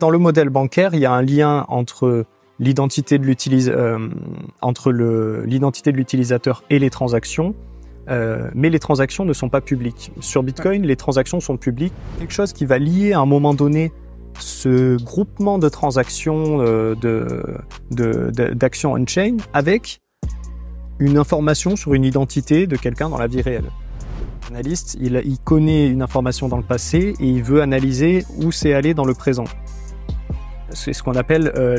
Dans le modèle bancaire, il y a un lien entre l'identité de l'utilisateur, euh, l'identité de l'utilisateur et les transactions. Euh, mais les transactions ne sont pas publiques. Sur Bitcoin, les transactions sont publiques. Quelque chose qui va lier à un moment donné ce groupement de transactions euh, d'actions de, on-chain avec une information sur une identité de quelqu'un dans la vie réelle. L'analyste, il, il connaît une information dans le passé et il veut analyser où c'est allé dans le présent c'est ce qu'on appelle euh,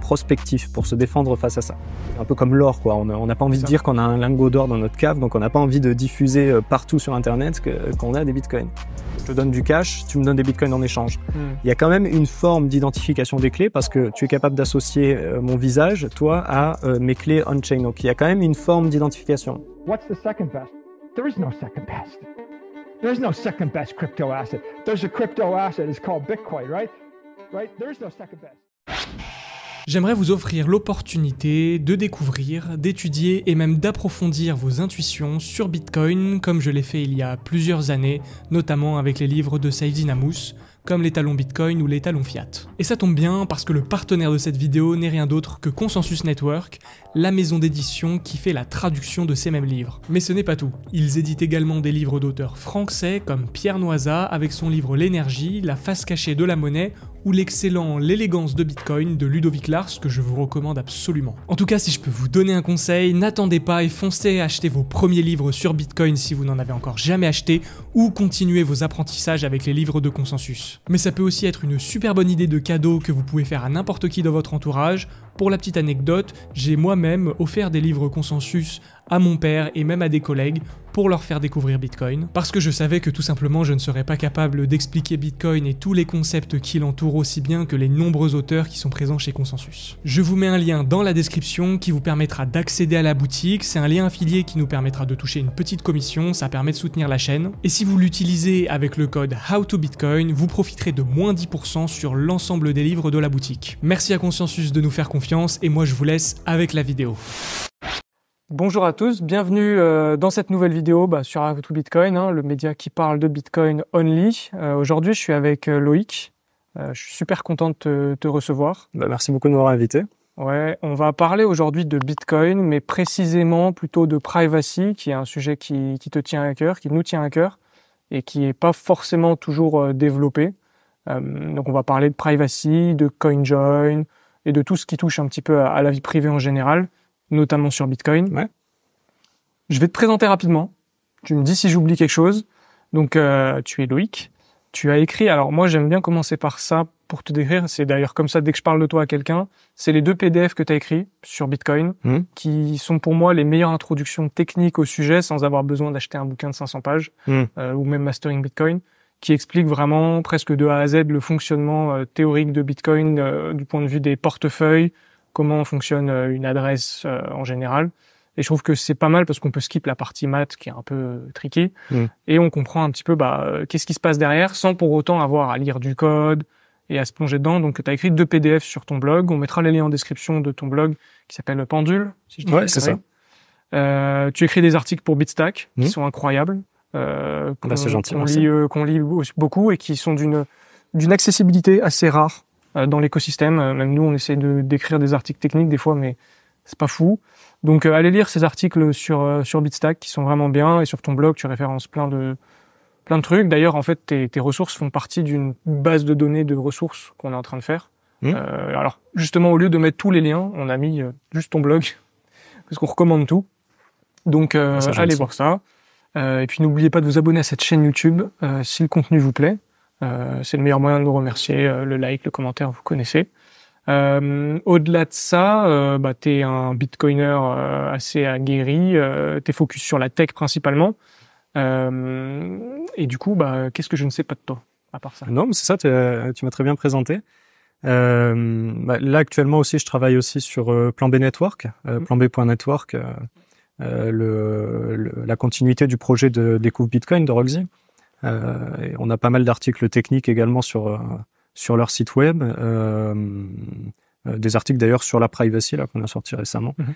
prospectif pour se défendre face à ça. Un peu comme l'or, quoi. On n'a pas envie de dire qu'on a un lingot d'or dans notre cave, donc on n'a pas envie de diffuser euh, partout sur Internet qu'on a des bitcoins. Je te donne du cash, tu me donnes des bitcoins en échange. Hmm. Il y a quand même une forme d'identification des clés parce que tu es capable d'associer euh, mon visage, toi, à euh, mes clés on-chain. Donc il y a quand même une forme d'identification. What's the second best? There is no second best. no second best crypto asset. There's a crypto asset. called Bitcoin, right? J'aimerais vous offrir l'opportunité de découvrir, d'étudier et même d'approfondir vos intuitions sur Bitcoin comme je l'ai fait il y a plusieurs années, notamment avec les livres de Saïd mousse comme l'étalon Bitcoin ou l'étalon Fiat. Et ça tombe bien parce que le partenaire de cette vidéo n'est rien d'autre que Consensus Network, la maison d'édition qui fait la traduction de ces mêmes livres. Mais ce n'est pas tout. Ils éditent également des livres d'auteurs français comme Pierre Noisa avec son livre L'énergie, la face cachée de la monnaie ou l'excellent L'élégance de Bitcoin de Ludovic Lars que je vous recommande absolument. En tout cas, si je peux vous donner un conseil, n'attendez pas et foncez acheter vos premiers livres sur Bitcoin si vous n'en avez encore jamais acheté ou continuez vos apprentissages avec les livres de consensus. Mais ça peut aussi être une super bonne idée de cadeau que vous pouvez faire à n'importe qui dans votre entourage pour la petite anecdote, j'ai moi-même offert des livres consensus à mon père et même à des collègues pour leur faire découvrir Bitcoin, parce que je savais que tout simplement je ne serais pas capable d'expliquer Bitcoin et tous les concepts qui l'entourent aussi bien que les nombreux auteurs qui sont présents chez Consensus. Je vous mets un lien dans la description qui vous permettra d'accéder à la boutique, c'est un lien affilié qui nous permettra de toucher une petite commission, ça permet de soutenir la chaîne, et si vous l'utilisez avec le code HowToBitcoin, vous profiterez de moins 10% sur l'ensemble des livres de la boutique. Merci à Consensus de nous faire confiance et moi je vous laisse avec la vidéo. Bonjour à tous, bienvenue euh, dans cette nouvelle vidéo bah, sur How Bitcoin, hein, le média qui parle de Bitcoin only. Euh, aujourd'hui, je suis avec euh, Loïc. je suis super content de te, recevoir. Bah, merci beaucoup de m'avoir invité. Ouais, on va parler aujourd'hui de Bitcoin, mais précisément plutôt de privacy, qui est un sujet qui, te tient à cœur, qui nous tient à cœur, et qui n'est pas forcément toujours développé. donc on va parler de privacy, de CoinJoin, et de tout ce qui touche un petit peu à, la vie privée en général, notamment sur Bitcoin. Ouais. Je vais te présenter rapidement. Tu me dis si j'oublie quelque chose. Donc, euh, tu es Loïc. Tu as écrit. Alors, moi, j'aime bien commencer par ça pour te décrire. C'est d'ailleurs comme ça dès que je parle de toi à quelqu'un. C'est les deux PDF que tu as écrits sur Bitcoin hmm. qui sont pour moi les meilleures introductions techniques au sujet sans avoir besoin d'acheter un bouquin de 500 pages hmm. euh, ou même Mastering Bitcoin qui explique vraiment presque de A à Z le fonctionnement euh, théorique de Bitcoin euh, du point de vue des portefeuilles, comment fonctionne euh, une adresse en général. Et je trouve que c'est pas mal parce qu'on peut skip la partie math qui est un peu triquée mm. et on comprend un petit peu bah, qu'est-ce qui se passe derrière sans pour autant avoir à lire du code et à se plonger dedans. Donc tu as écrit deux PDF sur ton blog, on mettra les liens en description de ton blog qui s'appelle Pendule si je Ouais, c'est ça. tu écris des articles pour Bitstack qui mm. sont incroyables. Euh, ah bah, euh, qu'on lit, lit, beaucoup et qui sont d'une d'une accessibilité assez rare euh, dans l'écosystème. Euh, même nous, on essaie de d'écrire des articles techniques des fois, mais c'est pas fou. Donc allez lire ces articles sur sur Bitstack qui sont vraiment bien et sur ton blog, tu références plein de plein de trucs. D'ailleurs, en fait, tes, tes ressources font partie d'une base de données de ressources qu'on est en train de faire. Mmh. alors justement, au lieu de mettre tous les liens, on a mis juste ton blog parce qu'on recommande tout. Donc ah, allez voir ça. Euh, et puis n'oubliez pas de vous abonner à cette chaîne YouTube euh, si le contenu vous plaît. Euh, c'est le meilleur moyen de nous remercier, le like, le commentaire, vous connaissez. Au-delà de ça, bah, t'es un bitcoiner assez aguerri, t'es focus sur la tech principalement. et du coup, bah, qu'est-ce que je ne sais pas de toi à part ça Non, mais c'est ça, tu m'as très bien présenté. Euh, bah, là actuellement aussi, je travaille aussi sur Plan B Network, mm. Plan B.network, euh, le, le, la continuité du projet de découvre Bitcoin de Roxy. Euh, on a pas mal d'articles techniques également sur euh, sur leur site web, euh, des articles d'ailleurs sur la privacy là qu'on a sorti récemment. Mhm.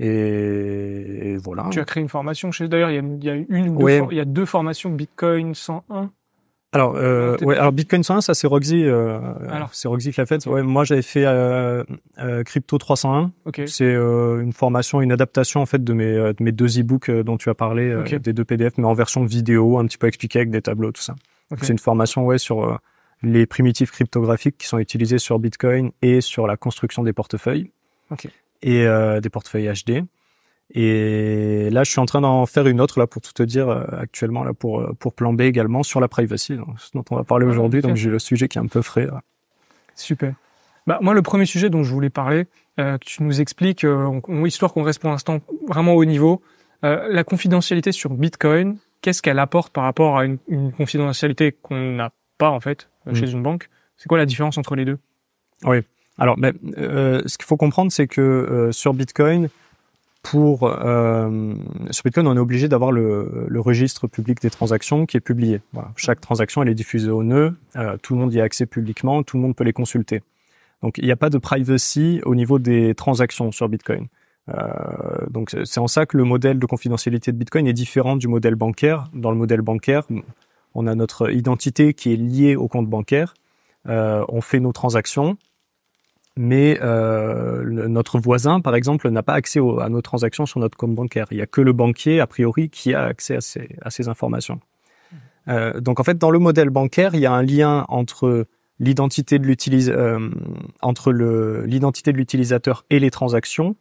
Et, voilà. Tu as créé une formation chez d'ailleurs il y a, une il y a deux formations Bitcoin 101. Alors, euh, ah, ouais, alors Bitcoin 101, ça c'est Roxy. Euh, c'est Roxy qui l'a fait. Ouais, moi j'avais fait euh, euh Crypto 301. C'est euh, une formation, une adaptation en fait de mes, deux e-books dont tu as parlé, des deux PDF, mais en version vidéo, un petit peu expliqué avec des tableaux, tout ça. C'est une formation ouais sur les primitifs cryptographiques qui sont utilisés sur Bitcoin et sur la construction des portefeuilles et des portefeuilles HD. Et là, je suis en train d'en faire une autre là pour tout te dire euh, actuellement là pour euh, pour plan B également sur la privacy dont on va parler ah, aujourd'hui. Donc j'ai le sujet qui est un peu frais. Super. Bah, moi, le premier sujet dont je voulais parler, euh, tu nous expliques, euh, histoire qu'on reste pour l'instant vraiment au niveau, la confidentialité sur Bitcoin, qu'est-ce qu'elle apporte par rapport à une, une confidentialité qu'on n'a pas en fait mm. chez une banque C'est quoi la différence entre les deux Oui. Alors, ben, ce qu'il faut comprendre, c'est que sur Bitcoin, pour euh, sur Bitcoin, on est obligé d'avoir le, registre public des transactions qui est publié. Voilà. Chaque transaction, elle est diffusée au nœud. Euh, tout le monde y a accès publiquement. Tout le monde peut les consulter. Donc, il n'y a pas de privacy au niveau des transactions sur Bitcoin. Euh, donc, c'est en ça que le modèle de confidentialité de Bitcoin est différent du modèle bancaire. Dans le modèle bancaire, on a notre identité qui est liée au compte bancaire. on fait nos transactions mais euh, notre voisin, par exemple, n'a pas accès à nos transactions sur notre compte bancaire. Il n'y a que le banquier, a priori, qui a accès à ces, informations. Mmh. Euh, donc en fait, dans le modèle bancaire, il y a un lien entre l'identité de l'utilisateur, euh, entre l'identité de l'utilisateur et les transactions,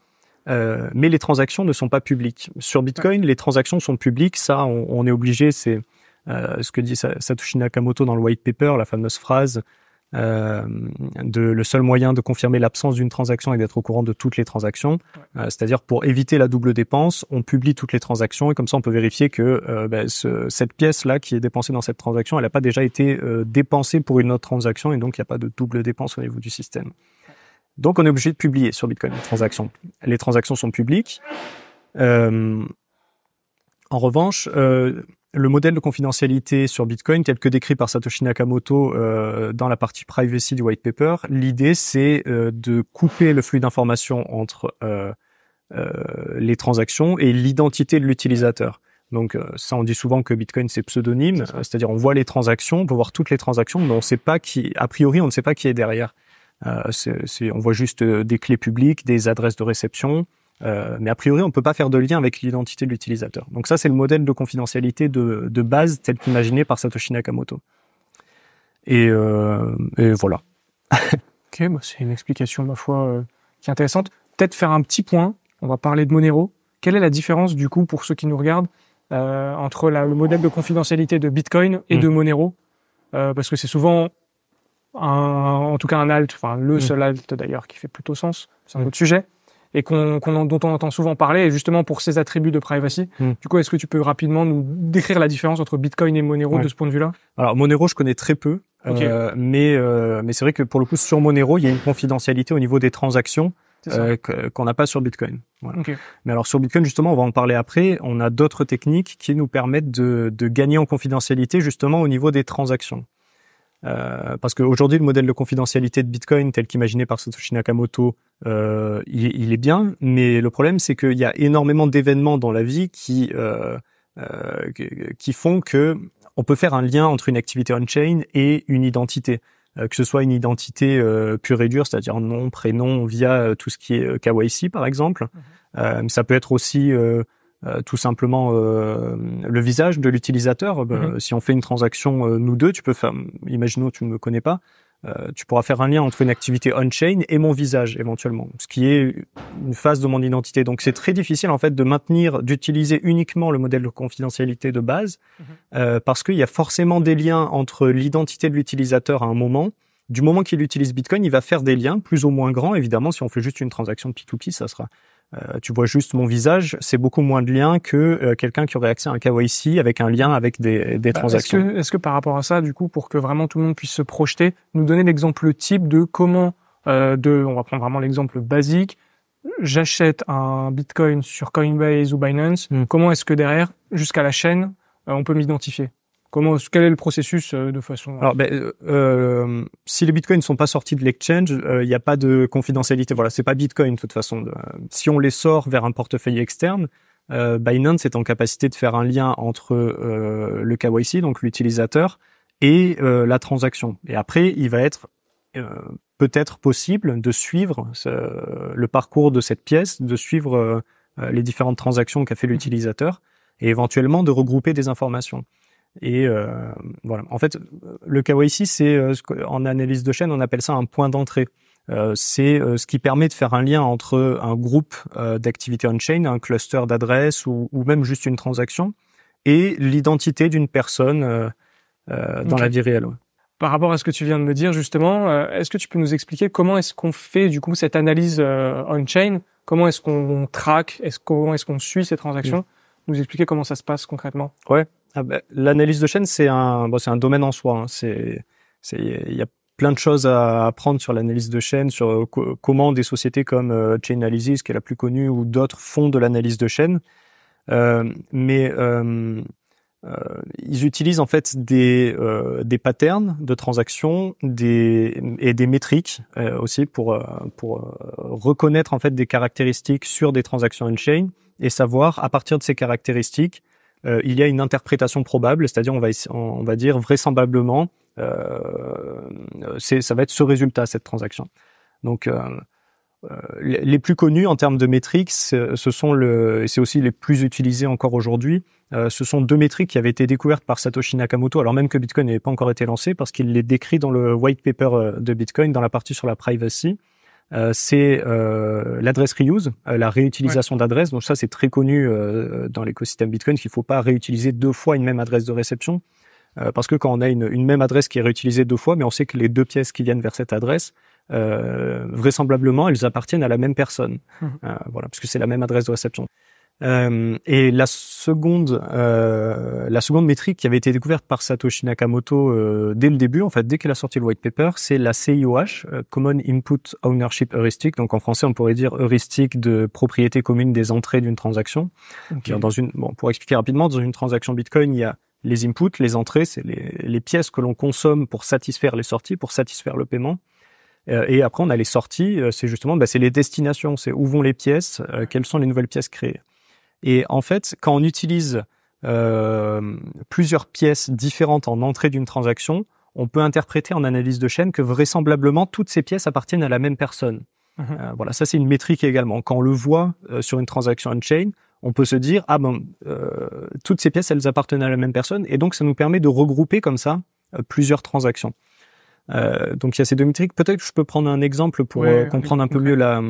mais les transactions ne sont pas publiques. Sur Bitcoin, les transactions sont publiques, ça, on est obligé. C'est ce que dit Satoshi Nakamoto dans le white paper, la fameuse phrase euh, de, le seul moyen de confirmer l'absence d'une transaction et d'être au courant de toutes les transactions. Euh, c'est-à-dire pour éviter la double dépense, on publie toutes les transactions et comme ça on peut vérifier que euh, ben, ce, cette pièce-là qui est dépensée dans cette transaction, elle n'a pas déjà été dépensée pour une autre transaction et donc il n'y a pas de double dépense au niveau du système. Donc on est obligé de publier sur Bitcoin les transactions. Les transactions sont publiques. en revanche, le modèle de confidentialité sur Bitcoin tel que décrit par Satoshi Nakamoto euh, dans la partie privacy du white paper, l'idée c'est euh, de couper le flux d'informations entre euh, les transactions et l'identité de l'utilisateur. Donc ça, on dit souvent que Bitcoin c'est pseudonyme, c'est-à-dire on voit les transactions, on peut voir toutes les transactions, mais on sait pas qui, a priori, on ne sait pas qui est derrière. on voit juste des clés publiques, des adresses de réception, euh, mais a priori, on ne peut pas faire de lien avec l'identité de l'utilisateur. Donc ça, c'est le modèle de confidentialité de, de base tel qu'imaginé par Satoshi Nakamoto. Et, euh, et voilà. ok, bah, c'est une explication, ma foi, euh, qui est intéressante. Peut-être faire un petit point, on va parler de Monero. Quelle est la différence, du coup, pour ceux qui nous regardent, euh, entre le modèle de confidentialité de Bitcoin et mm. de Monero Parce que c'est souvent en tout cas un alt, enfin le mm. seul alt d'ailleurs qui fait plutôt sens, c'est un mm. autre sujet et qu'on, dont on entend souvent parler, justement pour ces attributs de privacy. Hmm. Du coup, est-ce que tu peux rapidement nous décrire la différence entre Bitcoin et Monero de ce point de vue-là Alors Monero, je connais très peu, euh, mais euh, mais c'est vrai que pour le coup sur Monero, il y a une confidentialité au niveau des transactions euh, qu'on n'a pas sur Bitcoin. Mais alors sur Bitcoin, justement, on va en parler après. On a d'autres techniques qui nous permettent de, de gagner en confidentialité justement au niveau des transactions. Euh, parce qu'aujourd'hui, le modèle de confidentialité de Bitcoin, tel qu'imaginé par Satoshi Nakamoto, euh, il, est bien, mais le problème c'est qu'il y a énormément d'événements dans la vie qui euh, euh, qui font que on peut faire un lien entre une activité on-chain et une identité, euh, que ce soit une identité euh, pure et dure, c'est-à-dire nom, prénom, via euh, tout ce qui est KYC par exemple. Mhm. ça peut être aussi tout simplement le visage de l'utilisateur. Mhm. Si on fait une transaction nous deux, tu peux faire, imaginons tu ne me connais pas, euh, tu pourras faire un lien entre une activité on-chain et mon visage éventuellement, ce qui est une phase de mon identité. Donc c'est très difficile en fait de maintenir, d'utiliser uniquement le modèle de confidentialité de base, mhm. euh, parce qu'il y a forcément des liens entre l'identité de l'utilisateur à un moment. Du moment qu'il utilise Bitcoin, il va faire des liens plus ou moins grands. Évidemment, si on fait juste une transaction P2P, ça sera euh, tu vois juste mon visage, c'est beaucoup moins de liens que euh, quelqu'un qui aurait accès à un KYC avec un lien avec des, bah, transactions. Est-ce que, par rapport à ça, du coup, pour que vraiment tout le monde puisse se projeter, nous donner l'exemple type de comment, euh, de, on va prendre vraiment l'exemple basique, j'achète un Bitcoin sur Coinbase ou Binance, hmm. comment est-ce que derrière, jusqu'à la chaîne, on peut m'identifier Comment, quel est le processus euh, de façon euh, Alors, ben, euh, si les bitcoins ne sont pas sortis de l'exchange, il n'y a pas de confidentialité. Voilà, c'est pas Bitcoin de toute façon. Si on les sort vers un portefeuille externe, Binance est en capacité de faire un lien entre le KYC, donc l'utilisateur, et la transaction. Et après, il va être peut-être possible de suivre le parcours de cette pièce, de suivre les différentes transactions qu'a fait l'utilisateur, et éventuellement de regrouper des informations. Et euh, voilà. En fait, le KYC, c'est euh, en analyse de chaîne, on appelle ça un point d'entrée. Euh, c'est ce qui permet de faire un lien entre un groupe d'activités on-chain, un cluster d'adresses ou, ou, même juste une transaction, et l'identité d'une personne dans la vie réelle. Par rapport à ce que tu viens de me dire justement, est-ce que tu peux nous expliquer comment est-ce qu'on fait du coup cette analyse on-chain Comment est-ce qu'on traque est -ce Comment est-ce qu'on suit ces transactions mm. Nous expliquer comment ça se passe concrètement Ouais. Ah bah, l'analyse de chaîne, c'est un, c'est un domaine en soi. Hein. C'est, il y a plein de choses à apprendre sur l'analyse de chaîne, sur euh, comment des sociétés comme euh, Chainalysis, qui est la plus connue, ou d'autres font de l'analyse de chaîne. Euh, mais euh, euh ils utilisent en fait des, des patterns de transactions des, et des métriques aussi pour, pour reconnaître en fait des caractéristiques sur des transactions on-chain et savoir à partir de ces caractéristiques euh, il y a une interprétation probable, c'est-à-dire on va dire vraisemblablement euh, euh, ça va être ce résultat cette transaction. Donc les plus connus en termes de métriques, ce sont c'est aussi les plus utilisés encore aujourd'hui. ce sont deux métriques qui avaient été découvertes par Satoshi Nakamoto, alors même que Bitcoin n'avait pas encore été lancé, parce qu'il les décrit dans le white paper de Bitcoin, dans la partie sur la privacy. Euh, c'est euh, l'adresse reuse, euh, la réutilisation d'adresse. Donc ça, c'est très connu dans l'écosystème Bitcoin qu'il ne faut pas réutiliser deux fois une même adresse de réception. parce que quand on a une, une, même adresse qui est réutilisée deux fois, mais on sait que les deux pièces qui viennent vers cette adresse, vraisemblablement, elles appartiennent à la même personne. Mmh. voilà, parce que c'est la même adresse de réception. Euh, et la seconde, euh, la seconde métrique qui avait été découverte par Satoshi Nakamoto euh, dès le début, en fait, dès qu'elle a sorti le white paper, c'est la CIOH, euh, Common Input Ownership Heuristic. Donc en français, on pourrait dire heuristique de propriété commune des entrées d'une transaction. Donc, Dans une, bon, pour expliquer rapidement, dans une transaction Bitcoin, il y a les inputs, les entrées, c'est les, les, pièces que l'on consomme pour satisfaire les sorties, pour satisfaire le paiement. et après, on a les sorties, c'est justement, bah, c'est les destinations, c'est où vont les pièces, quelles sont les nouvelles pièces créées. Et en fait, quand on utilise euh, plusieurs pièces différentes en entrée d'une transaction, on peut interpréter en analyse de chaîne que vraisemblablement toutes ces pièces appartiennent à la même personne. Mhm. Euh, voilà, ça c'est une métrique également. Quand on le voit euh, sur une transaction on-chain, on peut se dire ah ben toutes ces pièces elles appartiennent à la même personne et donc ça nous permet de regrouper comme ça plusieurs transactions. donc il y a ces deux métriques. Peut-être que je peux prendre un exemple pour comprendre un peu mieux la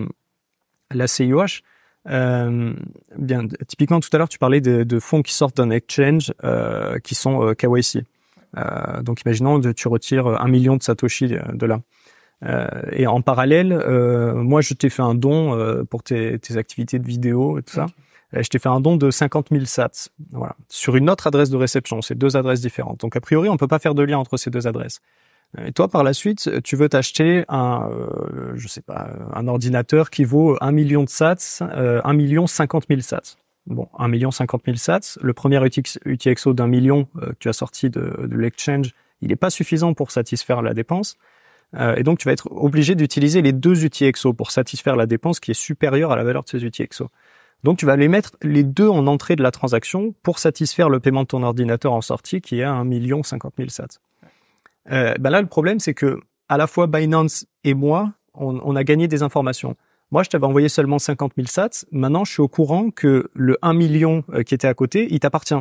la CIOH. Euh, bien, typiquement, tout à l'heure, tu parlais de, de, fonds qui sortent d'un exchange euh, qui sont euh, KYC. Euh, donc, imaginons que tu retires un million de Satoshi euh, de là. et en parallèle, moi, je t'ai fait un don pour tes, tes, activités de vidéo et tout ça. Je t'ai fait un don de 50 000 sats, voilà, sur une autre adresse de réception. C'est deux adresses différentes. Donc, a priori, on peut pas faire de lien entre ces deux adresses. Et toi, par la suite, tu veux t'acheter un, euh, je sais pas, un ordinateur qui vaut un million de sats, euh, million cinquante mille sats. Bon, un million cinquante mille sats. Le premier UTXO d'un million euh, que tu as sorti de, de l'exchange, il n'est pas suffisant pour satisfaire la dépense. et donc, tu vas être obligé d'utiliser les deux UTXO pour satisfaire la dépense qui est supérieure à la valeur de ces UTXO. Donc, tu vas les mettre les deux en entrée de la transaction pour satisfaire le paiement de ton ordinateur en sortie qui est à 1 million cinquante mille sats. Euh, ben là, le problème, c'est que à la fois Binance et moi, on, on a gagné des informations. Moi, je t'avais envoyé seulement 50 000 sats. Maintenant, je suis au courant que le 1 million euh, qui était à côté, il t'appartient.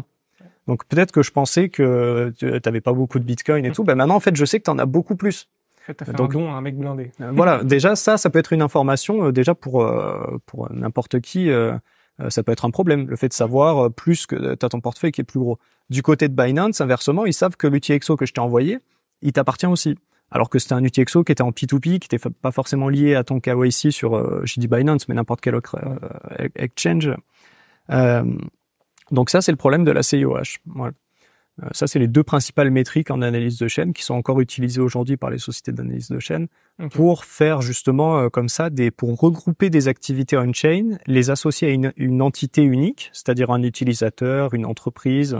Donc peut-être que je pensais que euh, tu n'avais pas beaucoup de Bitcoin et tout. Ben maintenant, en fait, je sais que tu en as beaucoup plus. fait Donc, un don à un mec blindé. voilà, déjà ça, ça peut être une information. déjà pour pour n'importe qui, ça peut être un problème. Le fait de savoir plus que tu as ton portefeuille qui est plus gros. Du côté de Binance, inversement, ils savent que l'outil EXO que je t'ai envoyé, il t'appartient aussi. Alors que c'était un UTXO qui était en P2P, qui n'était pas forcément lié à ton KYC sur, euh, j'ai dit Binance, mais n'importe quel autre euh, e-, exchange. Euh, donc ça, c'est le problème de la CIOH. Voilà. Euh, ça, c'est les deux principales métriques en analyse de chaîne qui sont encore utilisées aujourd'hui par les sociétés d'analyse de chaîne pour faire justement comme ça des, pour regrouper des activités on-chain, les associer à une entité unique, c'est-à-dire un utilisateur, une entreprise,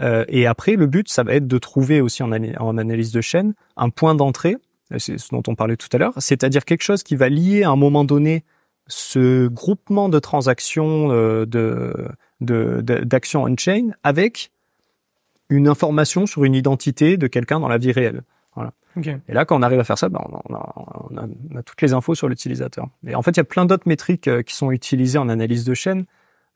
euh, et après, le but, ça va être de trouver aussi en, analyse de chaîne un point d'entrée, euh, c'est ce dont on parlait tout à l'heure, c'est-à-dire quelque chose qui va lier à un moment donné ce groupement de transactions euh, de d'actions de, on-chain avec une information sur une identité de quelqu'un dans la vie réelle. Voilà. Et là, quand on arrive à faire ça, ben, on, a, toutes les infos sur l'utilisateur. Et en fait, il y a plein d'autres métriques qui sont utilisées en analyse de chaîne.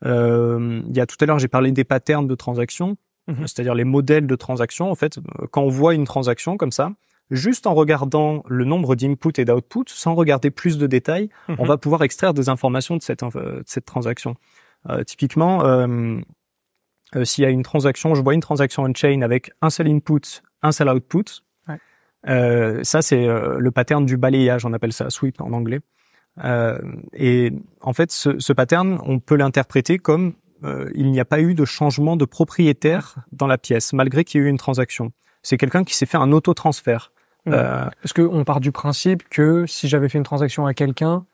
il y a tout à l'heure, j'ai parlé des patterns de transactions. Mmh C'est-à-dire les modèles de transactions. En fait, quand on voit une transaction comme ça, juste en regardant le nombre d'inputs et d'outputs, sans regarder plus de détails, mmh on va pouvoir extraire des informations de cette, euh, cette transaction. Euh, typiquement, euh, s'il y a une transaction, je vois une transaction on-chain avec un seul input, un seul output. ça, c'est le pattern du balayage, on appelle ça sweep en anglais. et en fait, ce pattern, on peut l'interpréter comme euh, il n'y a pas eu de changement de propriétaire dans la pièce, malgré qu'il y ait eu une transaction. C'est quelqu'un qui s'est fait un autotransfert. Euh, transfert Parce qu'on part du principe que si j'avais fait une transaction à quelqu'un,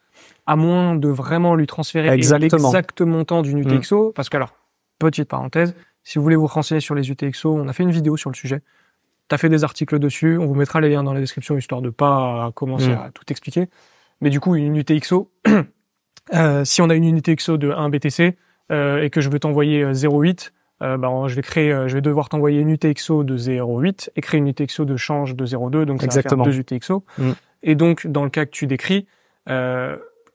à moins de vraiment lui transférer l'exact montant d'une mm. UTXO, parce que alors, petite parenthèse, si vous voulez vous renseigner sur les UTXO, on a fait une vidéo sur le sujet. Tu as fait des articles dessus, on vous mettra les liens dans la description histoire de pas commencer mm. à tout expliquer. Mais du coup, une UTXO, euh, si on a une UTXO de 1 BTC, euh, et que je veux t'envoyer 0,8, euh, euh, bah, je vais créer, je vais devoir t'envoyer une UTXO de 0,8 et créer une UTXO de change de 0,2, donc ça Exactement. va faire deux UTXO. Mm. Et donc, dans le cas que tu décris,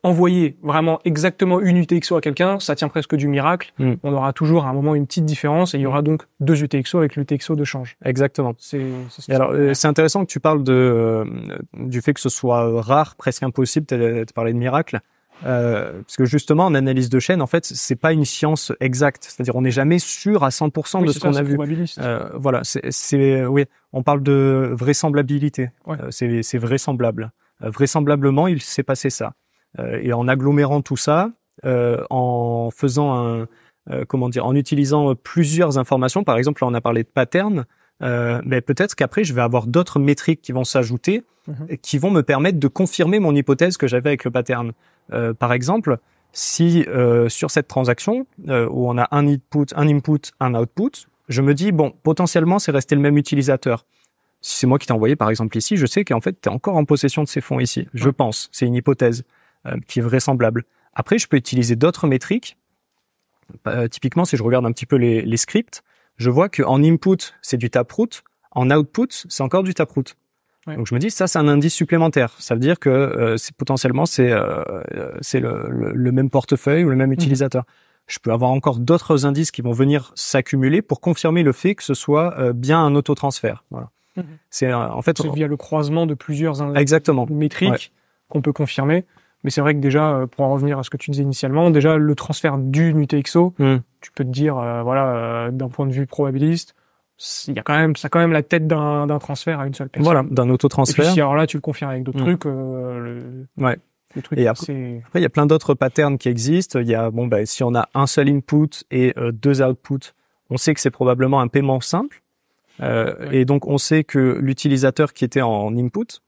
envoyer vraiment exactement une UTXO à quelqu'un, ça tient presque du miracle. Mm. On aura toujours à un moment une petite différence et il y aura donc deux UTXO avec l'UTXO de change. Exactement. C'est ce alors c'est intéressant que tu parles de du fait que ce soit rare, presque impossible. Tu parlé de miracle. Euh, parce que justement, en analyse de chaîne, en fait, c'est pas une science exacte. C'est-à-dire, on n'est jamais sûr à 100% de ce qu'on a vu. Euh, voilà, c'est, oui, on parle de vraisemblabilité. Ouais. Euh, c'est vraisemblable. Euh, vraisemblablement, il s'est passé ça. et en agglomérant tout ça, en faisant un, comment dire, en utilisant plusieurs informations. Par exemple, là, on a parlé de pattern Euh, mais peut-être qu'après je vais avoir d'autres métriques qui vont s'ajouter, mm-hmm. qui vont me permettre de confirmer mon hypothèse que j'avais avec le pattern. Euh, par exemple, si euh, sur cette transaction euh, où on a un input, un input, un output, je me dis bon, potentiellement c'est resté le même utilisateur. Si c'est moi qui t'ai envoyé par exemple ici, je sais qu'en fait tu es encore en possession de ces fonds ici. Je pense, c'est une hypothèse qui est vraisemblable. Après, je peux utiliser d'autres métriques. Bah, typiquement, si je regarde un petit peu les, les scripts, je vois qu'en input c'est du taproot, en output c'est encore du taproot. Donc je me dis ça c'est un indice supplémentaire. Ça veut dire que euh, c'est potentiellement c'est euh, c'est le, même portefeuille ou le même mhm. utilisateur. Je peux avoir encore d'autres indices qui vont venir s'accumuler pour confirmer le fait que ce soit euh, bien un autotransfert. Voilà. Mhm. C'est en fait c'est via le croisement de plusieurs indices exactement métriques qu'on peut confirmer. Mais c'est vrai que déjà, pour en revenir à ce que tu disais initialement, déjà le transfert du UTXO, mhm. tu peux te dire, voilà, d'un point de vue probabiliste, il y a quand même ça quand même la tête d'un d'un transfert à une seule personne. Voilà, d'un auto-transfert. Et puis, si, alors là tu le confirmes avec d'autres mmh. trucs euh, le Ouais. truc et après, il y a plein d'autres patterns qui existent. Il y a bon bah si on a un seul input et euh, deux outputs, on sait que c'est probablement un paiement simple. Euh, Et donc on sait que l'utilisateur qui était en input,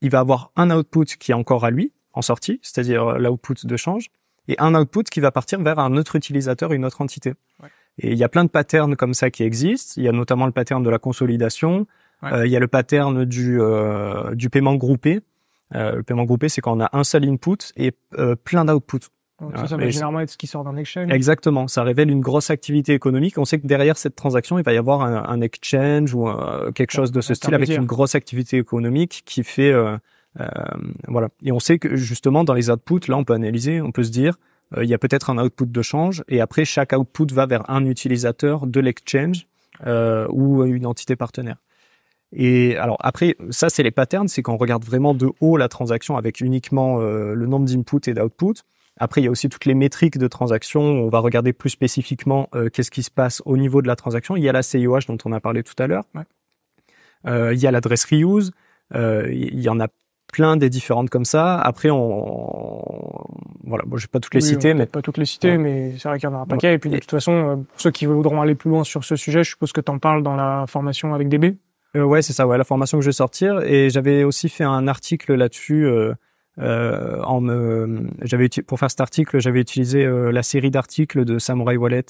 il va avoir un output qui est encore à lui en sortie, c'est-à-dire euh, l'output de change, et un output qui va partir vers un autre utilisateur, une autre entité. Ouais. Et il y a plein de patterns comme ça qui existent. Il y a notamment le pattern de la consolidation. Euh, il y a le pattern du, euh, du paiement groupé. Euh, le paiement groupé, c'est quand on a un seul input et plein d'outputs. Ça, ça va généralement être ce qui sort d'un exchange. Exactement. Ça révèle une grosse activité économique. On sait que derrière cette transaction, il va y avoir un, exchange ou quelque chose de ce style avec une grosse activité économique qui fait, voilà. Et on sait que justement dans les outputs, là, on peut analyser, on peut se dire, euh, il y a peut-être un output de change et après chaque output va vers un utilisateur de l'exchange euh, ou une entité partenaire. Et alors après, ça c'est les patterns, c'est qu'on regarde vraiment de haut la transaction avec uniquement euh, le nombre d'inputs et d'outputs. Après, il y a aussi toutes les métriques de transaction. On va regarder plus spécifiquement qu'est-ce qui se passe au niveau de la transaction. Il y a la CIOH dont on a parlé tout à l'heure. il y a l'adresse reuse. il y en a plein des différentes comme ça. Après, on, voilà, bon, je vais pas toutes les oui, ne mais pas toutes les citer, mais c'est vrai qu'il y en a un paquet. Et puis de toute façon, euh, pour ceux qui voudront aller plus loin sur ce sujet, je suppose que tu en parles dans la formation avec DB. Euh, ouais, c'est ça. Ouais, la formation que je vais sortir. Et j'avais aussi fait un article là-dessus. Euh, en me, j'avais pour faire cet article, j'avais utilisé la série d'articles de Samurai Wallet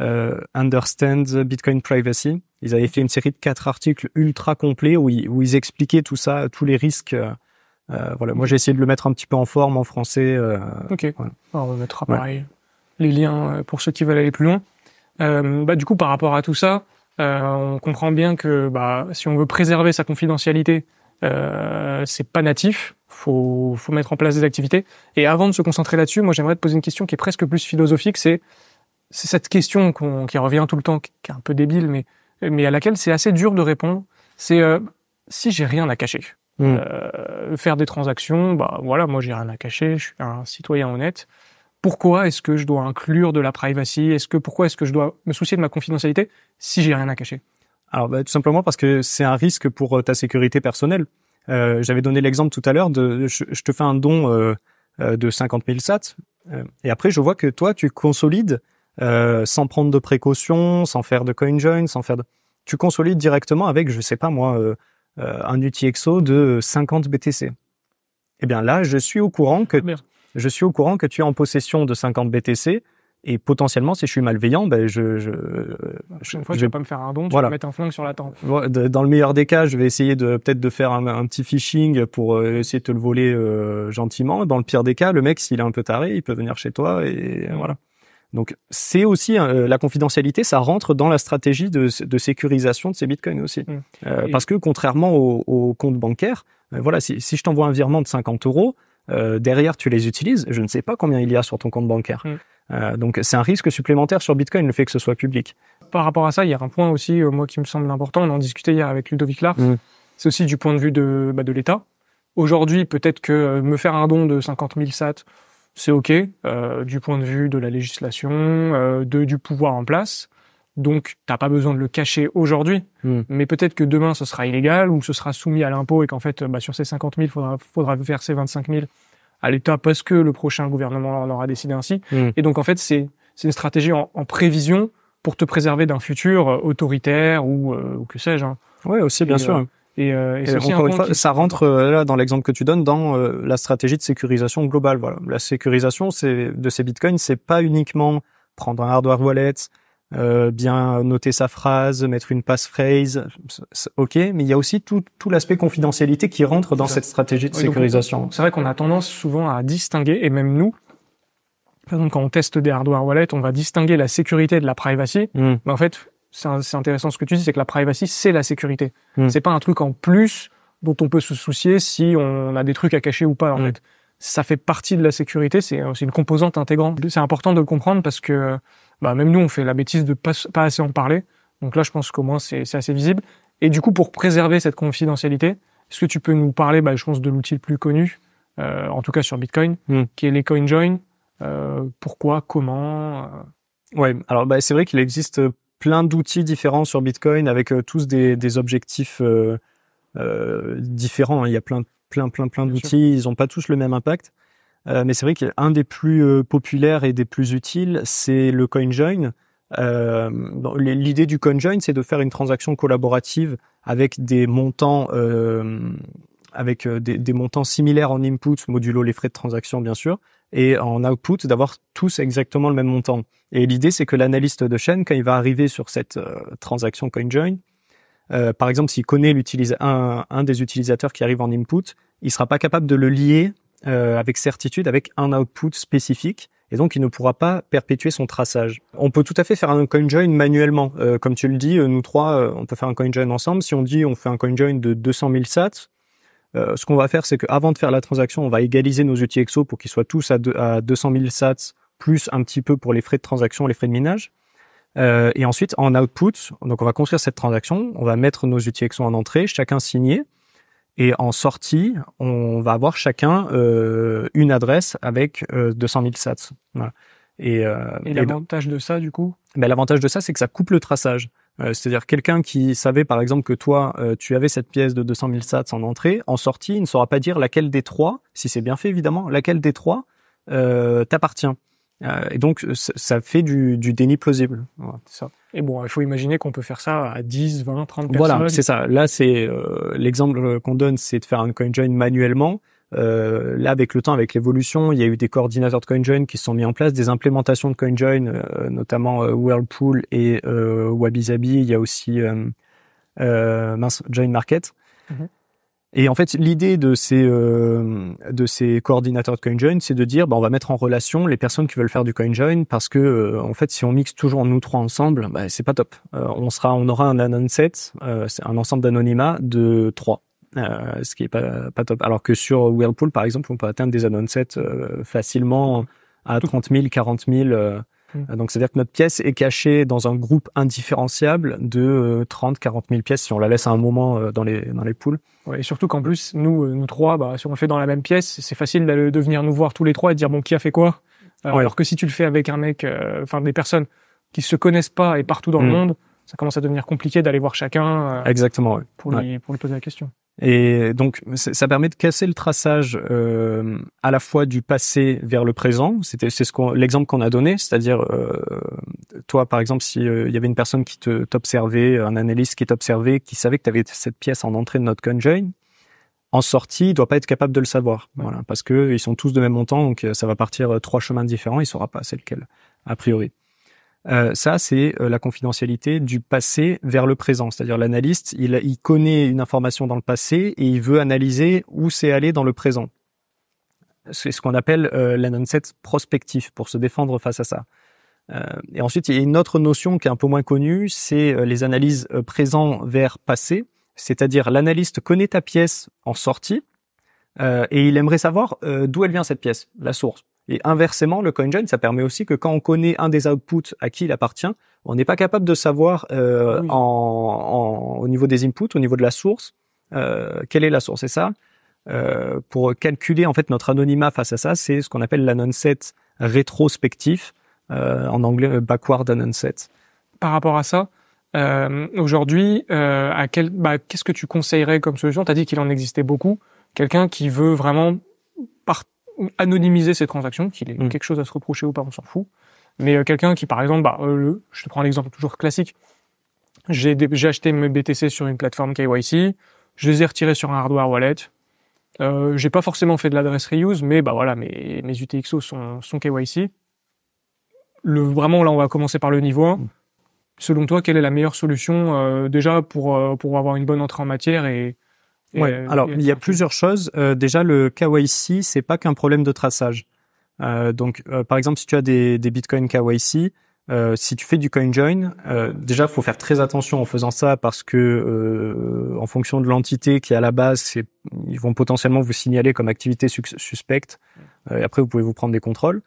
euh, Understand Bitcoin Privacy. Ils avaient fait une série de quatre articles ultra complets où ils, expliquaient tout ça, tous les risques. Euh, euh, voilà, moi j'ai essayé de le mettre un petit peu en forme en français. Euh, ok. on va mettre pareil les liens euh, pour ceux qui veulent aller plus loin. bah du coup par rapport à tout ça, on comprend bien que bah si on veut préserver sa confidentialité, c'est pas natif. Faut faut mettre en place des activités. Et avant de se concentrer là-dessus, moi j'aimerais te poser une question qui est presque plus philosophique. C'est c'est cette question qui revient tout le temps, qui est un peu débile, mais, mais à laquelle c'est assez dur de répondre. C'est euh, si j'ai rien à cacher. Hmm. Euh, faire des transactions, bah voilà, moi j'ai rien à cacher, je suis un citoyen honnête. Pourquoi est-ce que je dois inclure de la privacy Est-ce que pourquoi est-ce que je dois me soucier de ma confidentialité si j'ai rien à cacher Alors bah, tout simplement parce que c'est un risque pour euh, ta sécurité personnelle. J'avais donné l'exemple tout à l'heure de je, te fais un don de 50 000 SAT. et après je vois que toi tu consolides euh, sans prendre de précautions, sans faire de coin join, sans faire de... Tu consolides directement avec, je sais pas moi, euh, euh un UTXO de 50 BTC. Eh bien là, je suis au courant que je suis au courant que tu es en possession de 50 BTC et potentiellement, si je suis malveillant, ben je je bah, je, fois, je vais pas me faire un don, je voilà. mettre un flingue sur la tempe. Dans le meilleur des cas, je vais essayer de peut-être de faire un, petit phishing pour euh, essayer de te le voler euh, gentiment. Dans le pire des cas, le mec s'il est un peu taré, il peut venir chez toi et voilà. Donc c'est aussi hein, euh, la confidentialité, ça rentre dans la stratégie de, sécurisation de ces bitcoins aussi. Mmh. Euh, parce que contrairement aux comptes bancaires, euh, voilà, si, je t'envoie un virement de 50 euros, derrière tu les utilises, je ne sais pas combien il y a sur ton compte bancaire. Mmh. donc c'est un risque supplémentaire sur Bitcoin le fait que ce soit public. Par rapport à ça, il y a un point aussi moi qui me semble important. On en discutait hier avec Ludovic Lars. Mmh. C'est aussi du point de vue de, bah, de l'État. Aujourd'hui, peut-être que me faire un don de 50 000 sat c'est OK euh, du point de vue de la législation, euh, de, du pouvoir en place. Donc, t'as pas besoin de le cacher aujourd'hui, hmm. mais peut-être que demain ce sera illégal ou ce sera soumis à l'impôt et qu'en fait, bah, sur ces 50 000, faudra, faudra verser 25 000 à l'État parce que le prochain gouvernement en aura décidé ainsi. Hmm. Et donc, en fait, c'est une stratégie en, prévision pour te préserver d'un futur euh, autoritaire ou, que sais-je. Hein. Ouais, aussi, bien sûr. Euh, et, et, encore une fois, ça rentre euh, là dans l'exemple que tu donnes dans euh, la stratégie de sécurisation globale. Voilà, la sécurisation c'est de ces bitcoins, c'est pas uniquement prendre un hardware wallet, euh, bien noter sa phrase, mettre une passphrase, ok, mais il y a aussi tout, tout l'aspect confidentialité qui rentre dans cette stratégie de sécurisation. C'est vrai qu'on a tendance souvent à distinguer, et même nous, par exemple quand on teste des hardware wallets, on va distinguer la sécurité de la privacy, mais hmm. bah, en fait c'est intéressant ce que tu dis, c'est que la privacy, c'est la sécurité. Hmm. C'est pas un truc en plus dont on peut se soucier si on a des trucs à cacher ou pas, en hmm. fait. Ça fait partie de la sécurité, euh, c'est une composante intégrante. C'est important de le comprendre parce que bah, même nous, on fait la bêtise de pas, pas assez en parler. Donc là, je pense qu'au moins, c'est assez visible. Et du coup, pour préserver cette confidentialité, est-ce que tu peux nous parler, bah, je pense, de l'outil le plus connu, euh, en tout cas sur Bitcoin, hmm. qui est les CoinJoin euh, Pourquoi Comment euh Ouais, alors bah, c'est vrai qu'il existe plein d'outils différents sur Bitcoin avec euh, tous des, objectifs euh, euh, différents. Hein. Il y a plein, plein, plein, plein d'outils. Ils n'ont pas tous le même impact. mais c'est vrai qu'un des plus populaires et des plus utiles, c'est le CoinJoin. L'idée du CoinJoin, c'est de faire une transaction collaborative avec des montants, avec des, montants similaires en input, modulo les frais de transaction, bien sûr, et en output d'avoir tous exactement le même montant. Et l'idée, c'est que l'analyste de chaîne, quand il va arriver sur cette euh, transaction CoinJoin, euh, par exemple, s'il connaît un, un des utilisateurs qui arrive en input, il sera pas capable de le lier euh, avec certitude avec un output spécifique et donc il ne pourra pas perpétuer son traçage. On peut tout à fait faire un CoinJoin manuellement. comme tu le dis, nous trois, on peut faire un CoinJoin ensemble. Si on dit on fait un CoinJoin de 200 000 sats, euh, ce qu'on va faire, c'est qu'avant de faire la transaction, on va égaliser nos outils EXO pour qu'ils soient tous à, à 200 000 sats, plus un petit peu pour les frais de transaction, les frais de minage. Euh, et ensuite, en output, donc on va construire cette transaction, on va mettre nos outils EXO en entrée, chacun signé. Et en sortie, on va avoir chacun euh, une adresse avec 200 000 sats. Et, l'avantage de ça, du coup ben, L'avantage de ça, c'est que ça coupe le traçage. Euh, c'est-à-dire quelqu'un qui savait par exemple que toi, euh, tu avais cette pièce de 200 000 sats en entrée, en sortie, il ne saura pas dire laquelle des trois, si c'est bien fait évidemment, laquelle des trois euh, t'appartient. et donc ça fait du, déni plausible. ça. Et bon, il faut imaginer qu'on peut faire ça à 10, 20, 30 personnes. Voilà, c'est ça. Là, c'est l'exemple qu'on donne, c'est de faire un coin join manuellement. Euh, là, avec le temps, avec l'évolution, il y a eu des coordinateurs de CoinJoin qui se sont mis en place, des implémentations de CoinJoin, euh, notamment euh, Whirlpool et euh, Wabi Il y a aussi Join Market. Mhm. Et en fait, l'idée de ces de ces coordinateurs de CoinJoin, c'est de dire, bah, on va mettre en relation les personnes qui veulent faire du CoinJoin, parce que en fait, si on mixe toujours nous trois ensemble, bah, c'est pas top. on sera, on aura un anon set, un ensemble d'anonymat de trois euh, ce qui est pas, top. Alors que sur Whirlpool, par exemple, on peut atteindre des annonces euh, facilement à 30 000, 40 000. donc, c'est-à-dire que notre pièce est cachée dans un groupe indifférenciable de 30, 40 000 pièces si on la laisse à un moment euh, dans les dans les poules. et surtout qu'en plus, nous, euh, nous trois, bah, si on le fait dans la même pièce, c'est facile de, devenir venir nous voir tous les trois et dire bon, qui a fait quoi. Alors, que si tu le fais avec un mec, enfin des personnes qui se connaissent pas et partout dans le mm. monde, ça commence à devenir compliqué d'aller voir chacun. Exactement. Pour, pour lui poser la question. Et donc, ça permet de casser le traçage euh, à la fois du passé vers le présent. C'était c'est ce qu'on l'exemple qu'on a donné, c'est-à-dire euh, toi par exemple, si euh, il y avait une personne qui te t'observait, un analyste qui t'observait, qui savait que tu avais cette pièce en entrée de notre conjoint, en sortie, il doit pas être capable de le savoir, voilà, parce que ils sont tous de même montant, donc euh, ça va partir euh, trois chemins différents, il saura pas c'est lequel a priori. Euh, ça, c'est euh, la confidentialité du passé vers le présent. C'est-à-dire l'analyste, il, connaît une information dans le passé et il veut analyser où c'est allé dans le présent. C'est ce qu'on appelle euh, l'analyse prospectif pour se défendre face à ça. Euh, et ensuite, il y a une autre notion qui est un peu moins connue, c'est les analyses présents vers passé. C'est-à-dire l'analyste connaît ta pièce en sortie et il aimerait savoir d'où elle vient cette pièce, la source. Et inversement, le CoinJoin, ça permet aussi que quand on connaît un des outputs à qui il appartient, on n'est pas capable de savoir euh, ah en, au niveau des inputs, au niveau de la source, euh, quelle est la source. Et ça, euh, pour calculer en fait notre anonymat face à ça, c'est ce qu'on appelle l'anonset rétrospectif, euh, en anglais euh, backward anonset. Par rapport à ça, euh, aujourd'hui, à quel, bah, qu'est-ce que tu conseillerais comme solution Tu as dit qu'il en existait beaucoup. Quelqu'un qui veut vraiment anonymiser ces transactions, qu'il ait mm. quelque chose à se reprocher ou pas, on s'en fout. Mais euh, quelqu'un qui, par exemple, bah, euh, je te prends l'exemple toujours classique, j'ai, acheté mes BTC sur une plateforme KYC, je les ai retirés sur un hardware wallet, euh, j'ai pas forcément fait de l'adresse reuse, mais bah voilà, mes, mes UTXO sont, sont KYC. Le, vraiment, là, on va commencer par le niveau 1. Mm. Selon toi, quelle est la meilleure solution euh, déjà pour, pour avoir une bonne entrée en matière et, Ouais, euh, alors il y a plusieurs choses. Euh, déjà, le KYC, c'est pas qu'un problème de traçage. Euh, donc, euh, par exemple, si tu as des, des bitcoins KYC, euh, si tu fais du CoinJoin, déjà, faut faire très attention en faisant ça parce que, en fonction de l'entité qui est à la base, ils vont potentiellement vous signaler comme activité suspecte. et après, vous pouvez vous prendre des contrôles.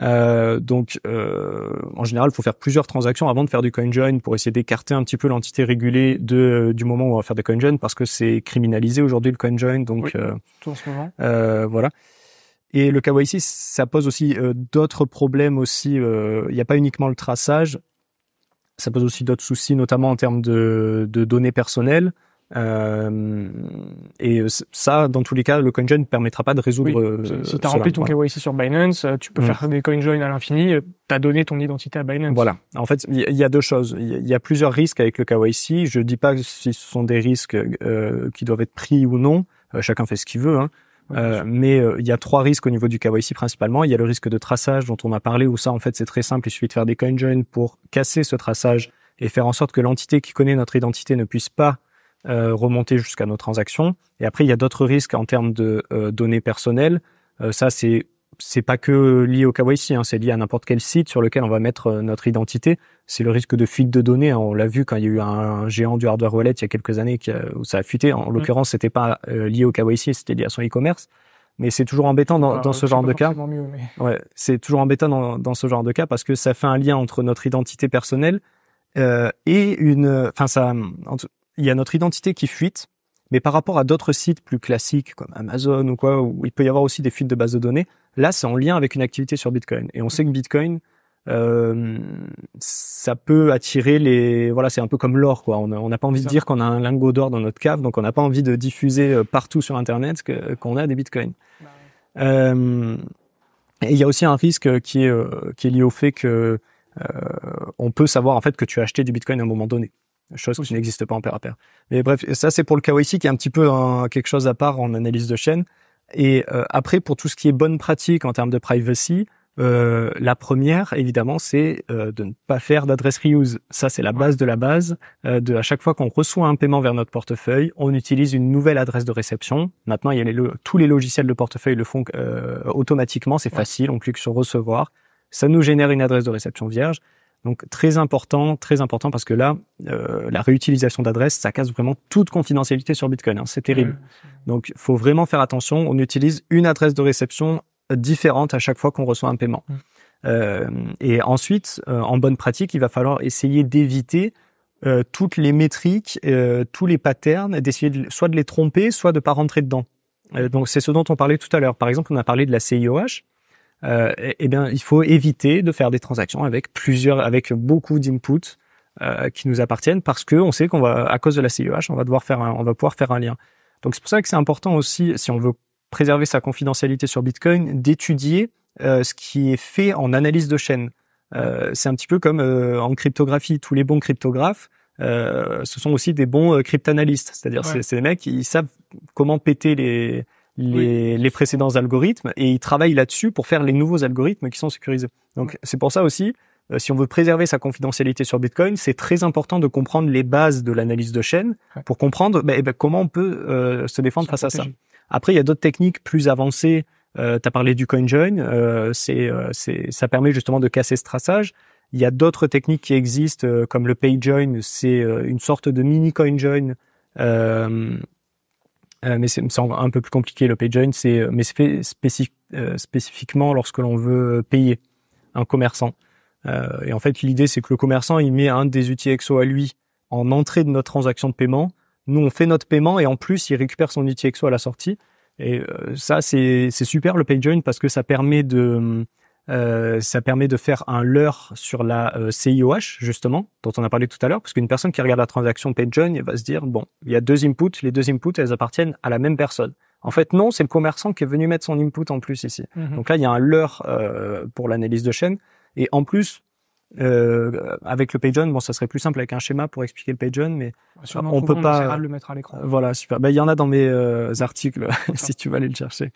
Euh, donc, euh, en général, il faut faire plusieurs transactions avant de faire du coin join pour essayer d'écarter un petit peu l'entité régulée de, euh, du moment où on va faire des coin join parce que c'est criminalisé aujourd'hui le coin join. Donc, euh, tout en ce moment. Euh, voilà. Et le KYC, ça pose aussi euh, d'autres problèmes aussi. Il n'y a pas uniquement le traçage, ça pose aussi d'autres soucis, notamment en termes de, de données personnelles. Euh, et euh, ça, dans tous les cas, le CoinJoin ne permettra pas de résoudre. Euh, si tu as rempli ton KYC sur Binance, tu peux mm. faire des CoinJoin à l'infini. Tu as donné ton identité à Binance. Voilà. En fait, il y, a deux choses. Il y, a plusieurs risques avec le KYC. Je dis pas si ce sont des risques qui doivent être pris ou non. chacun fait ce qu'il veut. Hein. mais il y a trois risques au niveau du KYC principalement. Il y a le risque de traçage dont on a parlé, où ça en fait c'est très simple, il suffit de faire des coinjoins pour casser ce traçage et faire en sorte que l'entité qui connaît notre identité ne puisse pas euh, remonter jusqu'à nos transactions. Et après, il y a d'autres risques en termes de euh, données personnelles. Euh, ça, c'est c'est pas que lié au KYC, hein, c'est lié à n'importe quel site sur lequel on va mettre notre identité. C'est le risque de fuite de données. Hein. On l'a vu quand il y a eu un, géant du hardware wallet il y a quelques années où ça a fuité. En mm. l'occurrence, c'était pas lié au KYC, c'était lié à son e-commerce. Mais c'est toujours embêtant dans, bah, ce genre de cas. ouais, c'est toujours embêtant dans, ce genre de cas parce que ça fait un lien entre notre identité personnelle et une, enfin ça, il y a notre identité qui fuite, mais par rapport à d'autres sites plus classiques comme Amazon ou quoi, où il peut y avoir aussi des fuites de bases de données, là c'est en lien avec une activité sur Bitcoin. Et on sait que Bitcoin, euh, ça peut attirer les voilà c'est un peu comme l'or quoi on n'a pas envie de dire qu'on a un lingot d'or dans notre cave donc on n'a pas envie de diffuser euh, partout sur internet qu'on a des bitcoins bah euh, et il y a aussi un risque qui est qui est lié au fait que on peut savoir en fait que tu as acheté du bitcoin à un moment donné chose qui n'existe pas en pair à pair. Mais bref, ça c'est pour le KYC qui est un petit peu quelque chose à part en analyse de chaîne. Et euh, après, pour tout ce qui est bonne pratique en termes de privacy, euh, la première, évidemment, c'est euh, de ne pas faire d'adresse reuse. Ça, c'est la base de la base. de à chaque fois qu'on reçoit un paiement vers notre portefeuille, on utilise une nouvelle adresse de réception. Maintenant, il y a tous les logiciels de portefeuille le font automatiquement. C'est facile. On clique sur recevoir. Ça nous génère une adresse de réception vierge. Donc très important, très important parce que là, euh, la réutilisation d'adresses, ça casse vraiment toute confidentialité sur Bitcoin. Hein, c'est terrible. Donc faut vraiment faire attention. On utilise une adresse de réception différente à chaque fois qu'on reçoit un paiement. Mmh. Euh, et ensuite, euh, en bonne pratique, il va falloir essayer d'éviter toutes les métriques, tous les patterns, d'essayer soit de les tromper, soit de pas rentrer dedans. donc c'est ce dont on parlait tout à l'heure. Par exemple, on a parlé de la CIOH. Euh, eh, eh, bien, il faut éviter de faire des transactions avec plusieurs, avec beaucoup d'inputs euh, qui nous appartiennent parce que on sait qu'on va, à cause de la CIEH, on va devoir faire, on va pouvoir faire un lien. Donc c'est pour ça que c'est important aussi, si on veut préserver sa confidentialité sur Bitcoin, d'étudier euh, ce qui est fait en analyse de chaîne. c'est un petit peu comme en cryptographie, tous les bons cryptographes. ce sont aussi des bons cryptanalystes, c'est-à-dire c'est des mecs qui savent comment péter les, les, précédents algorithmes et ils travaillent là-dessus pour faire les nouveaux algorithmes qui sont sécurisés. Donc, c'est pour ça aussi, euh, si on veut préserver sa confidentialité sur Bitcoin, c'est très important de comprendre les bases de l'analyse de chaîne pour comprendre ben, eh ben, comment on peut euh, se défendre face à ça. Après, il y a d'autres techniques plus avancées. Euh, tu as parlé du CoinJoin, c'est, ça permet justement de casser ce traçage. Il y a d'autres techniques qui existent, comme le PayJoin, c'est une sorte de mini CoinJoin euh, mais c'est un peu plus compliqué le pay join, c'est euh, mais fait euh, spécifiquement lorsque l'on veut payer un commerçant. Euh, et en fait, l'idée c'est que le commerçant il met un des outils EXO à lui en entrée de notre transaction de paiement. Nous on fait notre paiement et en plus il récupère son outil EXO à la sortie. Et ça c'est super le pay join parce que ça permet de hum, euh, ça permet de faire un leurre sur la CIOH, euh, justement, dont on a parlé tout à l'heure, parce qu'une personne qui regarde la transaction PageJoin va se dire, bon, il y a deux inputs, les deux inputs, elles appartiennent à la même personne. En fait, non, c'est le commerçant qui est venu mettre son input en plus ici. Mhm. Donc là, il y a un leurre euh, pour l'analyse de chaîne. Et en plus, avec le PageJoin bon, ça serait plus simple avec un schéma pour expliquer le PageJoin mais on peut pas. le mettre à l'écran. Voilà, super. Ben, il y en a dans mes articles, si tu vas aller le chercher.